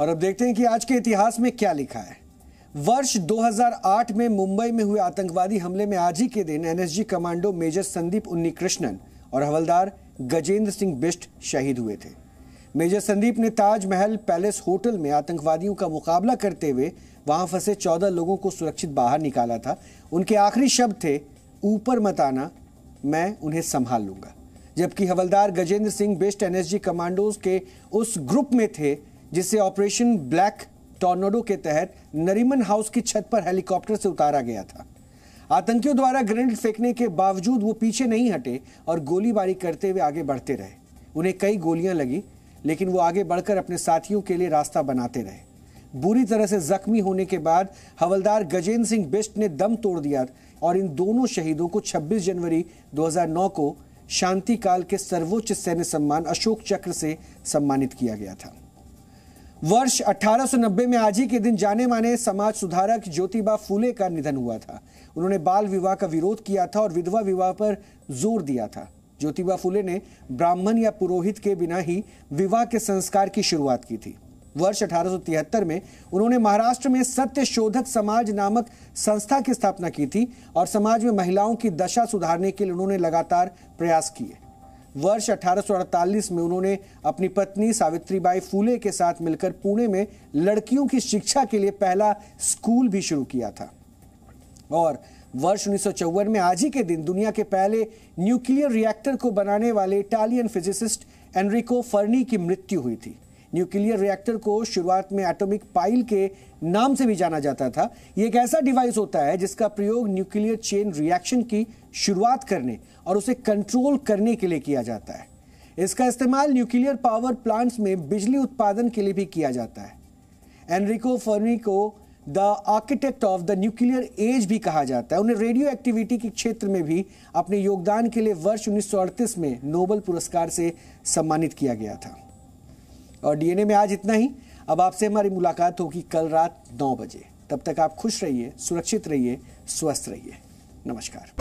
और अब देखते हैं कि आज के इतिहास में क्या लिखा है वर्ष 2008 में मुंबई में हुए आतंकवादी हमले में आज ही के दिन एनएसजी कमांडो मेजर संदीप उन्नी कृष्णन और हवलदार गजेंद्र सिंह बिष्ट शहीद हुए थे मेजर संदीप ने ताजमहल पैलेस होटल में आतंकवादियों का मुकाबला करते हुए वहां फंसे चौदह लोगों को सुरक्षित बाहर निकाला था उनके आखिरी शब्द थे ऊपर मत आना मैं उन्हें संभाल लूंगा जबकि हवलदार Gajendra Singh best NSG commandos के उस ग्रुप में थे जिसे ऑपरेशन ब्लैक टॉर्नोडो के तहत नरीमन हाउस की छत पर हेलीकॉप्टर से उतारा गया था आतंकियों द्वारा ग्रेनेड फेंकने के बावजूद वो पीछे नहीं हटे और गोलीबारी करते हुए आगे बढ़ते रहे उन्हें कई गोलियां लगी लेकिन वो आगे बढ़कर अपने साथियों के लिए रास्ता बनाते रहे बुरी तरह से जख्मी होने के बाद हवलदार गजेंद्र सिंह बिस्ट ने दम तोड़ दिया और इन दोनों शहीदों को 26 जनवरी 2009 को शांति काल के सर्वोच्च सैन्य सम्मान अशोक चक्र से सम्मानित किया गया था वर्ष 1890 में आज ही के दिन जाने माने समाज सुधारक ज्योतिबा फूले का निधन हुआ था उन्होंने बाल विवाह का विरोध किया था और विधवा विवाह पर जोर दिया था ज्योतिबा फूले ने ब्राह्मण या पुरोहित के बिना ही विवाह के संस्कार की शुरुआत की थी वर्ष 1873 में उन्होंने महाराष्ट्र में सत्य शोधक समाज नामक संस्था की स्थापना की थी और समाज में महिलाओं की दशा सुधारने के लिए उन्होंने लगातार प्रयास किए वर्ष 1848 में उन्होंने अपनी पत्नी सावित्रीबाई फूले के साथ मिलकर पुणे में लड़कियों की शिक्षा के लिए पहला स्कूल भी शुरू किया था और वर्ष उन्नीस में आज ही के दिन दुनिया के पहले न्यूक्लियर रिएक्टर को बनाने वाले इटालियन फिजिसिस्ट एनरिको फर्नी की मृत्यु हुई थी न्यूक्लियर रिएक्टर को शुरुआत में एटॉमिक पाइल के नाम से भी जाना जाता था ये एक ऐसा डिवाइस होता है जिसका प्रयोग न्यूक्लियर चेन रिएक्शन की शुरुआत करने और उसे कंट्रोल करने के लिए किया जाता है इसका इस्तेमाल न्यूक्लियर पावर प्लांट्स में बिजली उत्पादन के लिए भी किया जाता है एनरिको फर्मी को the architect of the nuclear age भी कहा जाता है उन्हें रेडियो एक्टिविटी के क्षेत्र में भी अपने योगदान के लिए वर्ष उन्नीस में नोबल पुरस्कार से सम्मानित किया गया था और डीएनए में आज इतना ही अब आपसे हमारी मुलाकात होगी कल रात नौ बजे तब तक आप खुश रहिए सुरक्षित रहिए स्वस्थ रहिए नमस्कार